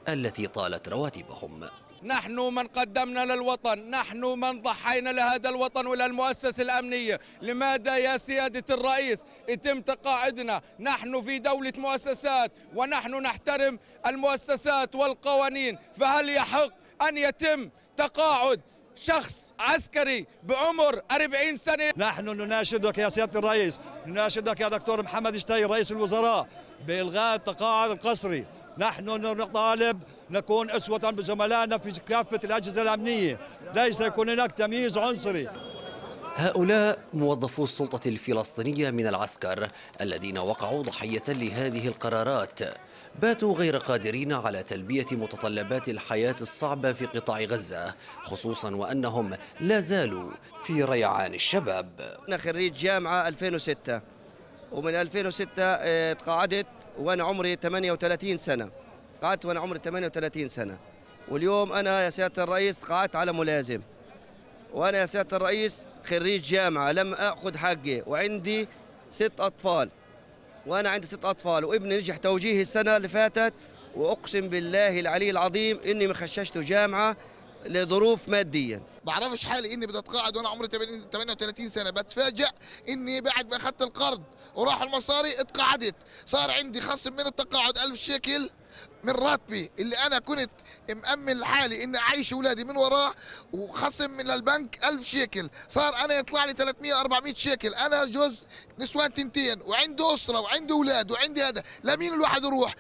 التي طالت رواتبهم نحن من قدمنا للوطن نحن من ضحينا لهذا الوطن وللمؤسسة الأمنية لماذا يا سيادة الرئيس يتم تقاعدنا نحن في دولة مؤسسات ونحن نحترم المؤسسات والقوانين فهل يحق أن يتم تقاعد شخص عسكري بعمر 40 سنة نحن نناشدك يا سيادة الرئيس نناشدك يا دكتور محمد شتي رئيس الوزراء بإلغاء التقاعد القسري نحن نطالب نكون أسوة بزملائنا في كافة الأجهزة الأمنية ليس يكون هناك تمييز عنصري هؤلاء موظفو السلطة الفلسطينية من العسكر الذين وقعوا ضحية لهذه القرارات باتوا غير قادرين على تلبية متطلبات الحياة الصعبة في قطاع غزة خصوصا وأنهم لا زالوا في ريعان الشباب أنا خريج جامعة 2006 ومن 2006 آه، تقاعدت وأنا عمري 38 سنة قعدت وأنا عمري 38 سنة واليوم أنا يا سيادة الرئيس تقاعدت على ملازم وأنا يا سيادة الرئيس خريج جامعة لم أخذ حقي وعندي ست أطفال وانا عندي ست اطفال وابني نجح توجيهي السنه اللي فاتت واقسم بالله العلي العظيم اني ما خششته جامعه لظروف ماديا بعرفش حالي اني بدي اتقاعد وانا عمري 38 سنه بتفاجئ اني بعد ما اخذت القرض وراح المصاري اتقاعدت صار عندي خصم من التقاعد 1000 شيكل من راتبي اللي انا كنت مامن لحالي اني اعيش اولادي من وراه وخصم من البنك 1000 شيكل صار انا يطلع لي 300 400 شيكل انا جوز نسوان تنتين وعنده اسره وعندي اولاد وعندي هذا لمين الواحد يروح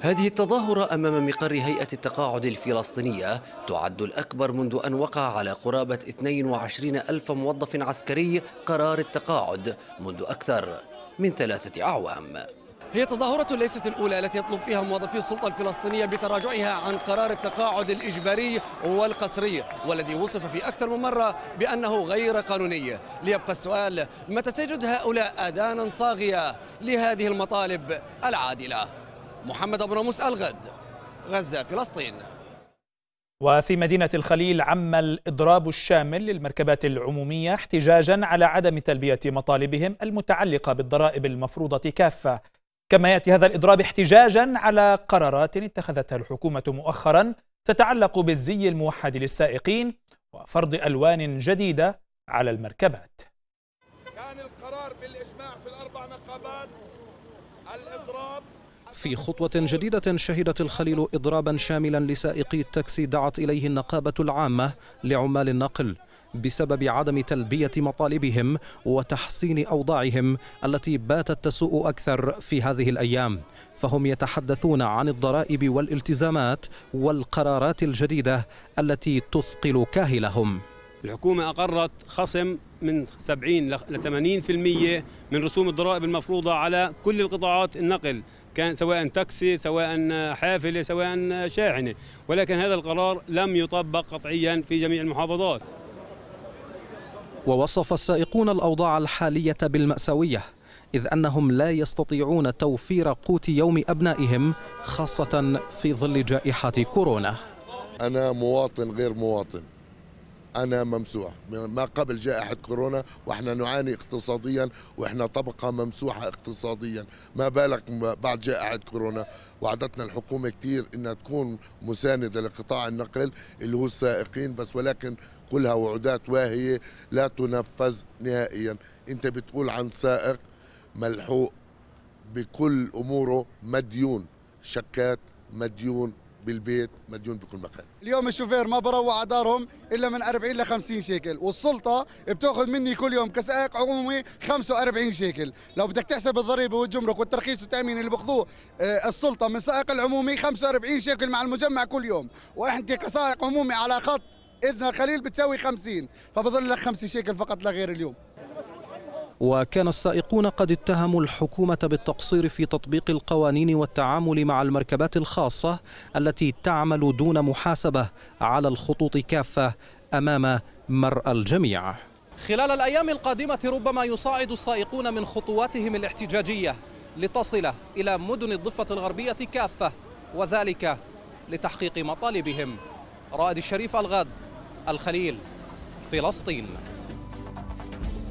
هذه التظاهره امام مقر هيئه التقاعد الفلسطينيه تعد الاكبر منذ ان وقع على قرابه 22 الف موظف عسكري قرار التقاعد منذ اكثر من ثلاثه اعوام هي تظاهرة ليست الأولى التي يطلب فيها موظفي السلطة الفلسطينية بتراجعها عن قرار التقاعد الإجباري والقسري والذي وصف في أكثر من مرة بأنه غير قانوني ليبقى السؤال متى سيجد هؤلاء آذانا صاغية لهذه المطالب العادلة محمد أبو راموس الغد غزة فلسطين وفي مدينة الخليل عم الإضراب الشامل للمركبات العمومية احتجاجا على عدم تلبية مطالبهم المتعلقة بالضرائب المفروضة كافة كما ياتي هذا الاضراب احتجاجا على قرارات اتخذتها الحكومه مؤخرا تتعلق بالزي الموحد للسائقين وفرض الوان جديده على المركبات. كان القرار بالاجماع في الاربع نقابات الاضراب في خطوة جديدة شهدت الخليل إضرابا شاملا لسائقي التاكسي دعت إليه النقابة العامة لعمال النقل بسبب عدم تلبية مطالبهم وتحسين أوضاعهم التي باتت تسوء أكثر في هذه الأيام فهم يتحدثون عن الضرائب والالتزامات والقرارات الجديدة التي تثقل كاهلهم الحكومة أقرت خصم من 70 ل 80% من رسوم الضرائب المفروضة على كل القطاعات النقل كان سواء تاكسي سواء حافلة سواء شاحنة ولكن هذا القرار لم يطبق قطعيا في جميع المحافظات ووصف السائقون الأوضاع الحالية بالمأساوية إذ أنهم لا يستطيعون توفير قوت يوم أبنائهم خاصة في ظل جائحة كورونا أنا مواطن غير مواطن أنا ممسوح ما قبل جائحة كورونا وإحنا نعاني اقتصاديا وإحنا طبقة ممسوحة اقتصاديا ما بالك بعد جائحة كورونا وعدتنا الحكومة كثير إنها تكون مساندة لقطاع النقل اللي هو السائقين بس ولكن كلها وعودات واهية لا تنفذ نهائيا أنت بتقول عن سائق ملحوق بكل أموره مديون شكات مديون بالبيت مديون بكل مكان اليوم الشوفير ما بروع على دارهم الا من 40 ل 50 شيكل والسلطه بتاخذ مني كل يوم كسائق عمومي 45 شيكل لو بدك تحسب الضريبه والجمرك والترخيص والتامين اللي بخذوه آه، السلطه من سائق العمومي 45 شيكل مع المجمع كل يوم واحنا كسائق عمومي على خط اذن خليل بتساوي 50 فبضل لك 50 شيكل فقط لا غير اليوم وكان السائقون قد اتهموا الحكومة بالتقصير في تطبيق القوانين والتعامل مع المركبات الخاصة التي تعمل دون محاسبة على الخطوط كافة أمام مرأى الجميع خلال الأيام القادمة ربما يصاعد السائقون من خطواتهم الاحتجاجية لتصل إلى مدن الضفة الغربية كافة وذلك لتحقيق مطالبهم رائد الشريف الغد الخليل فلسطين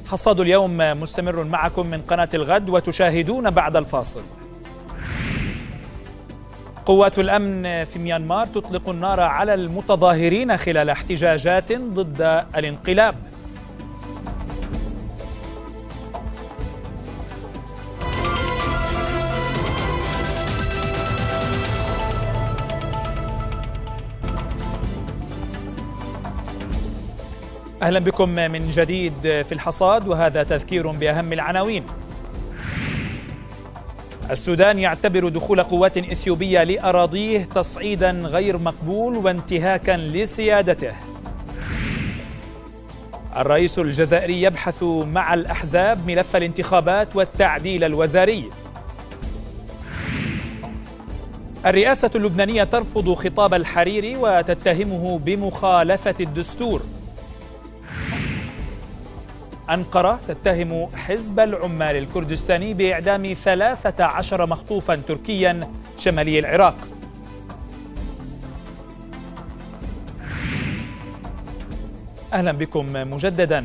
حصاد اليوم مستمر معكم من قناة الغد وتشاهدون بعد الفاصل قوات الأمن في ميانمار تطلق النار على المتظاهرين خلال احتجاجات ضد الانقلاب أهلا بكم من جديد في الحصاد وهذا تذكير بأهم العناوين السودان يعتبر دخول قوات إثيوبية لأراضيه تصعيدا غير مقبول وانتهاكا لسيادته الرئيس الجزائري يبحث مع الأحزاب ملف الانتخابات والتعديل الوزاري الرئاسة اللبنانية ترفض خطاب الحريري وتتهمه بمخالفة الدستور أنقرة تتهم حزب العمال الكردستاني بإعدام 13 مخطوفا تركيا شمالي العراق أهلا بكم مجددا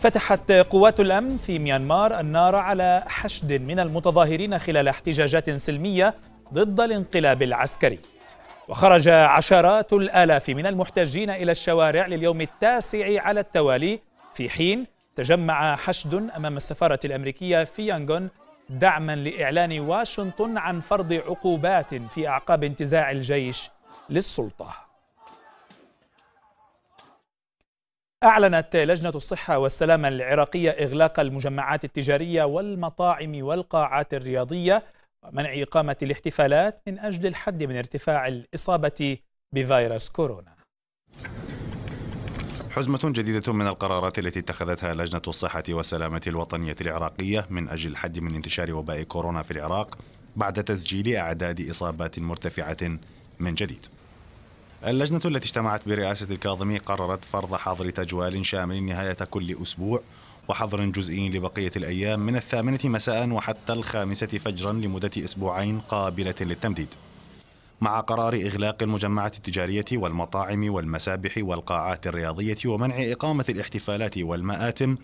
فتحت قوات الأمن في ميانمار النار على حشد من المتظاهرين خلال احتجاجات سلمية ضد الانقلاب العسكري وخرج عشرات الآلاف من المحتجين إلى الشوارع لليوم التاسع على التوالي في حين تجمع حشد أمام السفارة الأمريكية في يانغون دعما لإعلان واشنطن عن فرض عقوبات في أعقاب انتزاع الجيش للسلطة أعلنت لجنة الصحة والسلامة العراقية إغلاق المجمعات التجارية والمطاعم والقاعات الرياضية ومنع إقامة الاحتفالات من أجل الحد من ارتفاع الإصابة بفيروس كورونا حزمة جديدة من القرارات التي اتخذتها لجنة الصحة والسلامة الوطنية العراقية من أجل الحد من انتشار وباء كورونا في العراق بعد تسجيل أعداد إصابات مرتفعة من جديد اللجنة التي اجتمعت برئاسة الكاظمي قررت فرض حظر تجوال شامل نهاية كل أسبوع وحظر جزئي لبقية الأيام من الثامنة مساء وحتى الخامسة فجرا لمدة أسبوعين قابلة للتمديد مع قرار إغلاق المجمعات التجارية والمطاعم والمسابح والقاعات الرياضية ومنع إقامة الاحتفالات والمآتم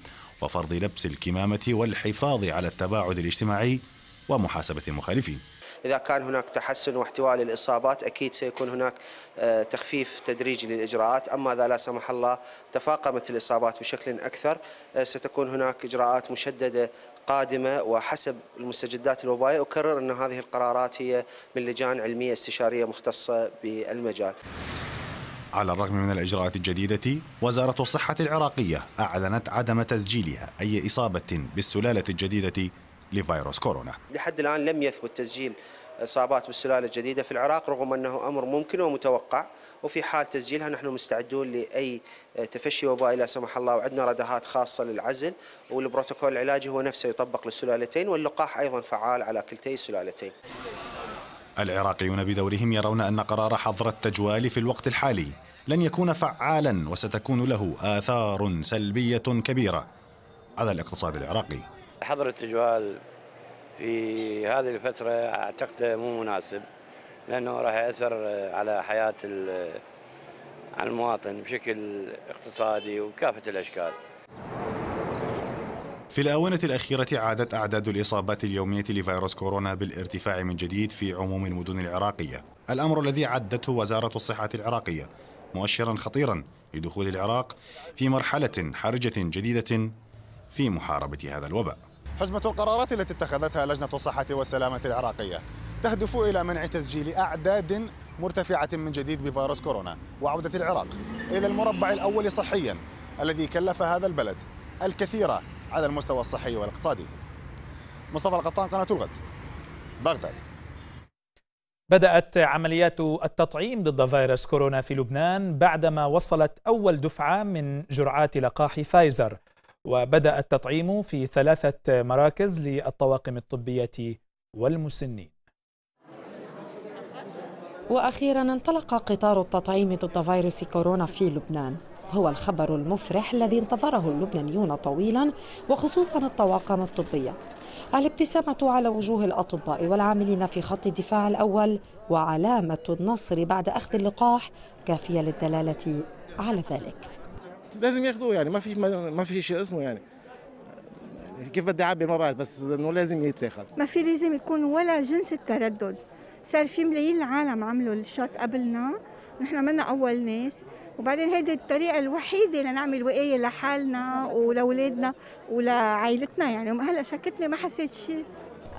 وفرض لبس الكمامة والحفاظ على التباعد الاجتماعي ومحاسبة المخالفين إذا كان هناك تحسن واحتواء للإصابات أكيد سيكون هناك آه، تخفيف تدريجي للإجراءات أما إذا لا سمح الله تفاقمت الإصابات بشكل أكثر آه، ستكون هناك إجراءات مشددة قادمة وحسب المستجدات الوبائية أكرر أن هذه القرارات هي من لجان علمية استشارية مختصة بالمجال على الرغم من الإجراءات الجديدة وزارة الصحة العراقية أعلنت عدم تسجيلها أي إصابة بالسلالة الجديدة لفيروس كورونا لحد الآن لم يثبت تسجيل إصابات بالسلالة الجديدة في العراق رغم أنه أمر ممكن ومتوقع وفي حال تسجيلها نحن مستعدون لأي آه، تفشي وبائي لا سمح الله وعندنا ردهات خاصة للعزل والبروتوكول العلاجي هو نفسه يطبق للسلالتين واللقاح أيضا فعال على كلتي السلالتين العراقيون بدورهم يرون أن قرار حظر التجوال في الوقت الحالي لن يكون فعالا وستكون له آثار سلبية كبيرة على الاقتصاد العراقي حظر التجوال في هذه الفترة أعتقد مو مناسب لانه راح ياثر آه، على حياه آه، على المواطن بشكل اقتصادي وكافه الاشكال. في الآونة الأخيرة عادت أعداد الإصابات اليومية لفيروس كورونا بالارتفاع من جديد في عموم المدن العراقية الأمر الذي عدته وزارة الصحة العراقية مؤشرا خطيرا لدخول العراق في مرحلة حرجة جديدة في محاربة هذا الوباء حزمة القرارات التي اتخذتها لجنة الصحة والسلامة العراقية تهدف إلى منع تسجيل أعداد مرتفعة من جديد بفيروس كورونا وعودة العراق إلى المربع الأول صحيا الذي كلف هذا البلد الكثير على المستوى الصحي والاقتصادي مصطفى القطان قناة الغد بغداد بدأت عمليات التطعيم ضد فيروس كورونا في لبنان بعدما وصلت أول دفعة من جرعات لقاح فايزر وبدأ التطعيم في ثلاثة مراكز للطواقم الطبية والمسنين وأخيرا انطلق قطار التطعيم ضد فيروس كورونا في لبنان هو الخبر المفرح الذي انتظره اللبنانيون طويلا وخصوصا الطواقم الطبية الابتسامة على وجوه الأطباء والعاملين في خط الدفاع الأول وعلامة النصر بعد أخذ اللقاح كافية للدلالة على ذلك لازم ياخذوه يعني ما في ما في شيء اسمه يعني, يعني كيف بدي اعبر ما بعرف بس انه لازم يتاخذ ما في لازم يكون ولا جنس التردد صار في ملايين العالم عملوا الشوت قبلنا نحن منا اول ناس وبعدين هيدي الطريقه الوحيده لنعمل وقايه لحالنا ولاولادنا ولعائلتنا يعني هلا شكتني ما حسيت شيء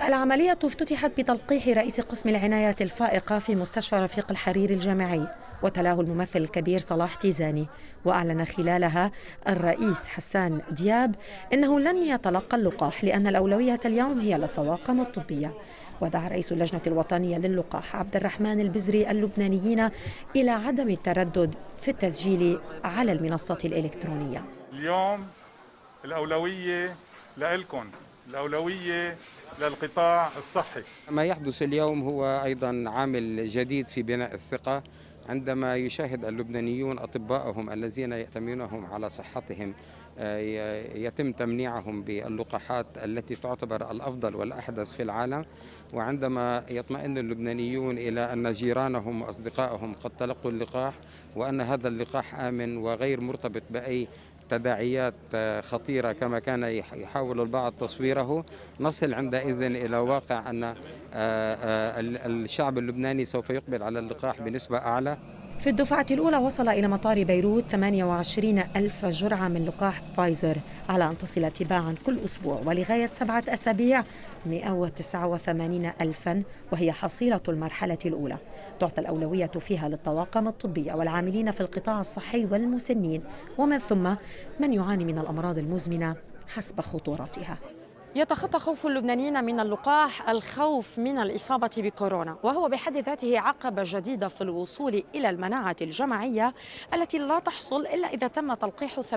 العملية افتتحت بتلقيح رئيس قسم العنايات الفائقة في مستشفى رفيق الحريري الجامعي وتلاه الممثل الكبير صلاح تيزاني وأعلن خلالها الرئيس حسان دياب أنه لن يتلقى اللقاح لأن الأولوية اليوم هي للطواقم الطبية ودعا رئيس اللجنة الوطنية للقاح عبد الرحمن البزري اللبنانيين إلى عدم التردد في التسجيل على المنصة الإلكترونية اليوم الأولوية لكم الأولوية للقطاع الصحي ما يحدث اليوم هو أيضا عامل جديد في بناء الثقة عندما يشاهد اللبنانيون أطباءهم الذين يأتمنهم على صحتهم يتم تمنيعهم باللقاحات التي تعتبر الافضل والاحدث في العالم وعندما يطمئن اللبنانيون الى ان جيرانهم واصدقائهم قد تلقوا اللقاح وان هذا اللقاح امن وغير مرتبط باي تداعيات آه، خطيرة كما كان يحاول البعض تصويره نصل عندئذ إلى واقع أن آه، آه، الشعب اللبناني سوف يقبل على اللقاح بنسبة أعلى في الدفعة الأولى وصل إلى مطار بيروت 28 ألف جرعة من لقاح فايزر على أن تصل تباعا كل أسبوع ولغاية سبعة أسابيع 189 ألفا وهي حصيلة المرحلة الأولى تعطى الأولوية فيها للطواقم الطبية والعاملين في القطاع الصحي والمسنين ومن ثم من يعاني من الأمراض المزمنة حسب خطورتها يتخطى خوف اللبنانيين من اللقاح الخوف من الإصابة بكورونا وهو بحد ذاته عقبة جديدة في الوصول إلى المناعة الجماعية التي لا تحصل إلا إذا تم تلقيح 80%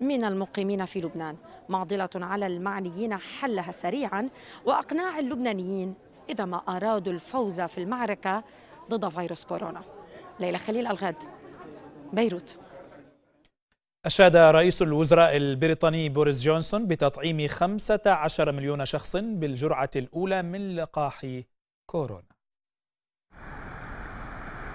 من المقيمين في لبنان معضلة على المعنيين حلها سريعا وأقناع اللبنانيين إذا ما أرادوا الفوز في المعركة ضد فيروس كورونا ليلى خليل الغد بيروت أشاد رئيس الوزراء البريطاني بوريس جونسون بتطعيم 15 مليون شخص بالجرعة الأولى من لقاح كورونا.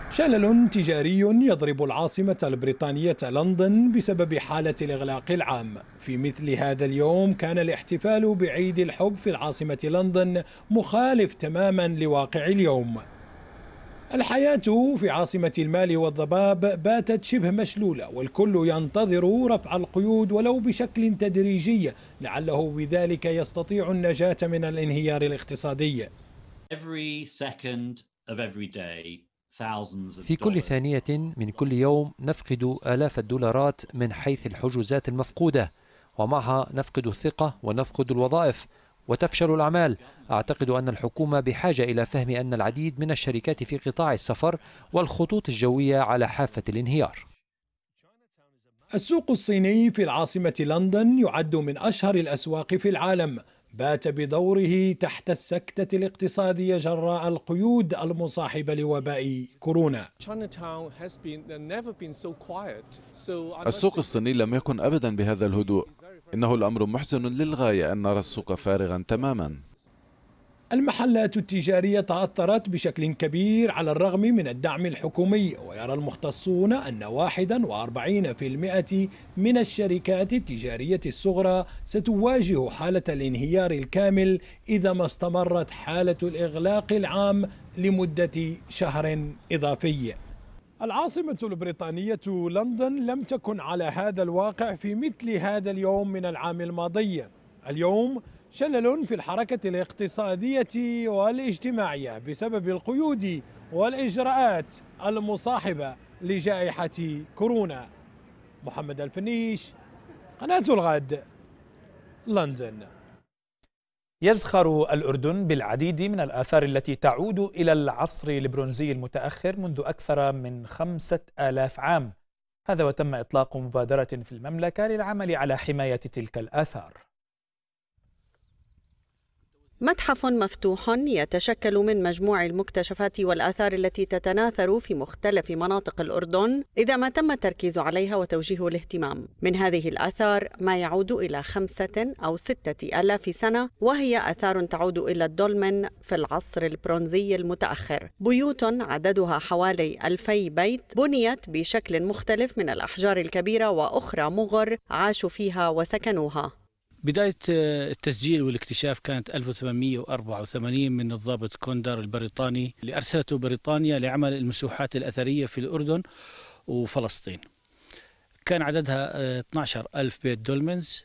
شلل تجاري يضرب العاصمة البريطانية لندن بسبب حالة الإغلاق العام في مثل هذا اليوم كان الاحتفال بعيد الحب في العاصمة لندن مخالف تماما لواقع اليوم الحياة في عاصمة المال والضباب باتت شبه مشلولة والكل ينتظر رفع القيود ولو بشكل تدريجي لعله بذلك يستطيع النجاة من الانهيار الاقتصادي في كل ثانية من كل يوم نفقد آلاف الدولارات من حيث الحجوزات المفقودة ومعها نفقد الثقة ونفقد الوظائف وتفشل الأعمال أعتقد أن الحكومة بحاجة إلى فهم أن العديد من الشركات في قطاع السفر والخطوط الجوية على حافة الانهيار السوق الصيني في العاصمة لندن يعد من أشهر الأسواق في العالم بات بدوره تحت السكتة الاقتصادية جراء القيود المصاحبة لوباء كورونا السوق الصيني لم يكن أبدا بهذا الهدوء إنه الأمر محزن للغاية أن نرى السوق فارغا تماما المحلات التجارية تأثرت بشكل كبير على الرغم من الدعم الحكومي ويرى المختصون أن 41% من الشركات التجارية الصغرى ستواجه حالة الانهيار الكامل إذا ما استمرت حالة الإغلاق العام لمدة شهر إضافي العاصمة البريطانية لندن لم تكن على هذا الواقع في مثل هذا اليوم من العام الماضي اليوم شلل في الحركة الاقتصادية والاجتماعية بسبب القيود والإجراءات المصاحبة لجائحة كورونا محمد الفنيش قناة الغد لندن يزخر الأردن بالعديد من الآثار التي تعود إلى العصر البرونزي المتأخر منذ أكثر من خمسة آلاف عام هذا وتم إطلاق مبادرة في المملكة للعمل على حماية تلك الآثار متحف مفتوح يتشكل من مجموع المكتشفات والآثار التي تتناثر في مختلف مناطق الأردن إذا ما تم التركيز عليها وتوجيه الاهتمام من هذه الآثار ما يعود إلى خمسة أو ستة آلاف سنة وهي آثار تعود إلى الدولمن في العصر البرونزي المتأخر بيوت عددها حوالي ألفي بيت بنيت بشكل مختلف من الأحجار الكبيرة وأخرى مغر عاشوا فيها وسكنوها بداية آه، التسجيل والاكتشاف كانت 1884 من الضابط كوندر البريطاني اللي أرسلته بريطانيا لعمل المسوحات الأثرية في الأردن وفلسطين كان عددها 12 آه، ألف بيت دولمنز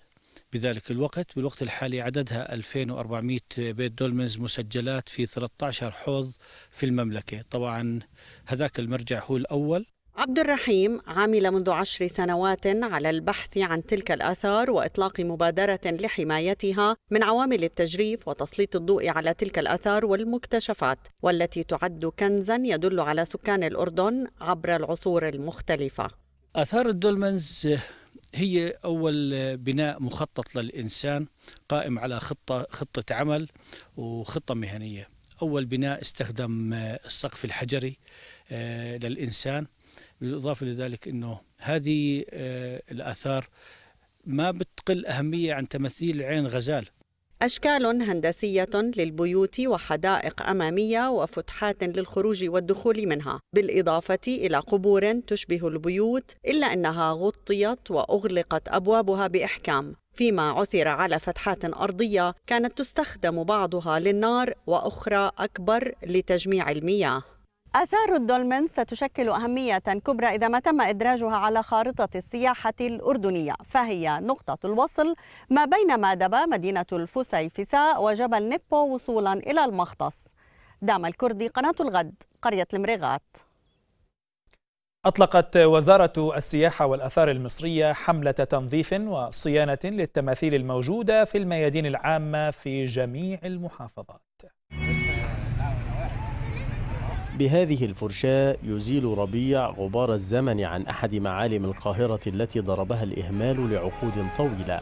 بذلك الوقت بالوقت الحالي عددها 2400 آه، بيت دولمنز مسجلات في 13 حوض في المملكة طبعا هذاك المرجع هو الأول عبد الرحيم عمل منذ عشر سنوات على البحث عن تلك الآثار وإطلاق مبادرة لحمايتها من عوامل التجريف وتسليط الضوء على تلك الآثار والمكتشفات والتي تعد كنزا يدل على سكان الأردن عبر العصور المختلفة آثار الدولمنز هي أول بناء مخطط للإنسان قائم على خطة, خطة عمل وخطة مهنية أول بناء استخدم السقف الحجري آه، للإنسان بالإضافة لذلك أنه هذه آه، الآثار ما بتقل أهمية عن تماثيل عين غزال أشكال هندسية للبيوت وحدائق أمامية وفتحات للخروج والدخول منها، بالإضافة إلى قبور تشبه البيوت إلا أنها غطيت وأغلقت أبوابها بإحكام، فيما عثر على فتحات أرضية كانت تستخدم بعضها للنار وأخرى أكبر لتجميع المياه. آثار الدولمن ستشكل أهمية كبرى إذا ما تم إدراجها على خارطة السياحة الأردنية فهي نقطة الوصل ما بين مادبا مدينة الفسيفساء وجبل نيبو وصولا إلى المختص دام الكردي قناة الغد قرية المريغات أطلقت وزارة السياحة والأثار المصرية حملة تنظيف وصيانة للتماثيل الموجودة في الميادين العامة في جميع المحافظات. بهذه الفرشاة يزيل ربيع غبار الزمن عن أحد معالم القاهرة التي ضربها الإهمال لعقود طويلة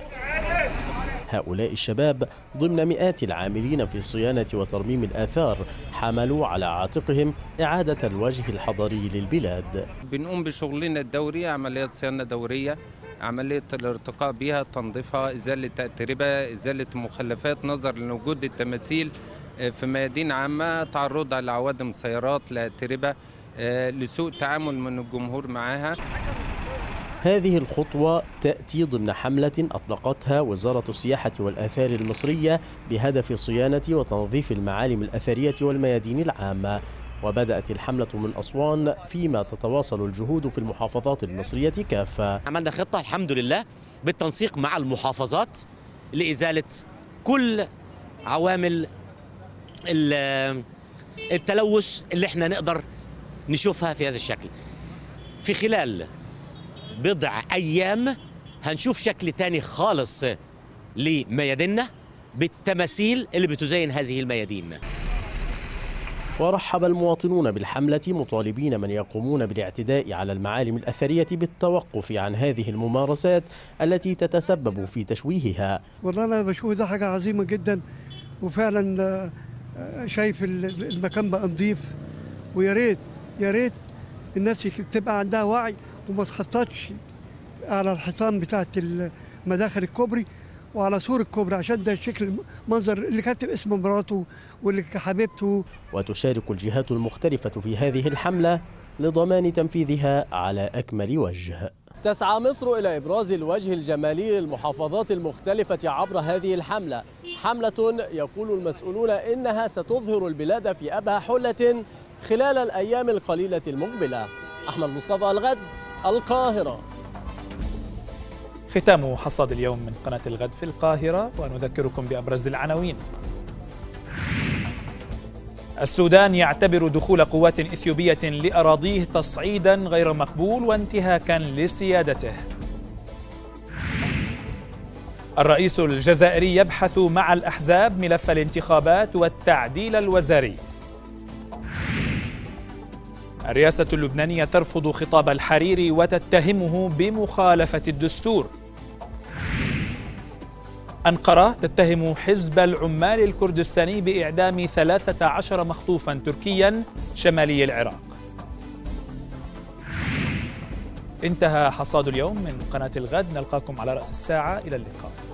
هؤلاء الشباب ضمن مئات العاملين في صيانة وترميم الآثار حملوا على عاتقهم إعادة الوجه الحضاري للبلاد بنقوم بشغلنا الدوري عمليات صيانة دورية عملية الارتقاء بها تنظيفها إزالة التأتربة إزالة مخلفات نظر لوجود التماثيل في ميادين عامة تعرضها لعوادم سيارات لأتربة آه، لسوء تعامل من الجمهور معها هذه الخطوة تأتي ضمن حملة أطلقتها وزارة السياحة والآثار المصرية بهدف صيانة وتنظيف المعالم الأثرية والميادين العامة وبدأت الحملة من أسوان فيما تتواصل الجهود في المحافظات المصرية كافة عملنا خطة الحمد لله بالتنسيق مع المحافظات لإزالة كل عوامل التلوث اللي احنا نقدر نشوفها في هذا الشكل في خلال بضع أيام هنشوف شكل تاني خالص لمياديننا بالتماثيل اللي بتزين هذه الميادين ورحب المواطنون بالحملة مطالبين من يقومون بالاعتداء على المعالم الأثرية بالتوقف عن هذه الممارسات التي تتسبب في تشويهها والله أنا بشوف ده حاجة عظيمة جدا وفعلا شايف المكان بقى نظيف ويا ريت يا ريت الناس تبقى عندها وعي وما تخططش على الحيطان بتاعه المداخل الكوبري وعلى سور الكوبري عشان ده الشكل منظر اللي كاتب اسم مراته واللي حبيبته وتشارك الجهات المختلفة في هذه الحملة لضمان تنفيذها على أكمل وجه تسعى مصر إلى إبراز الوجه الجمالي للمحافظات المختلفة عبر هذه الحملة حملة يقول المسؤولون إنها ستظهر البلاد في أبهى حلة خلال الأيام القليلة المقبلة أحمد مصطفى الغد القاهرة ختام حصاد اليوم من قناة الغد في القاهرة ونذكركم بأبرز العناوين السودان يعتبر دخول قوات إثيوبية لأراضيه تصعيدا غير مقبول وانتهاكا لسيادته الرئيس الجزائري يبحث مع الأحزاب ملف الانتخابات والتعديل الوزاري الرئاسة اللبنانية ترفض خطاب الحريري وتتهمه بمخالفة الدستور أنقرة تتهم حزب العمال الكردستاني بإعدام 13 مخطوفا تركيا شمالي العراق انتهى حصاد اليوم من قناة الغد نلقاكم على رأس الساعة إلى اللقاء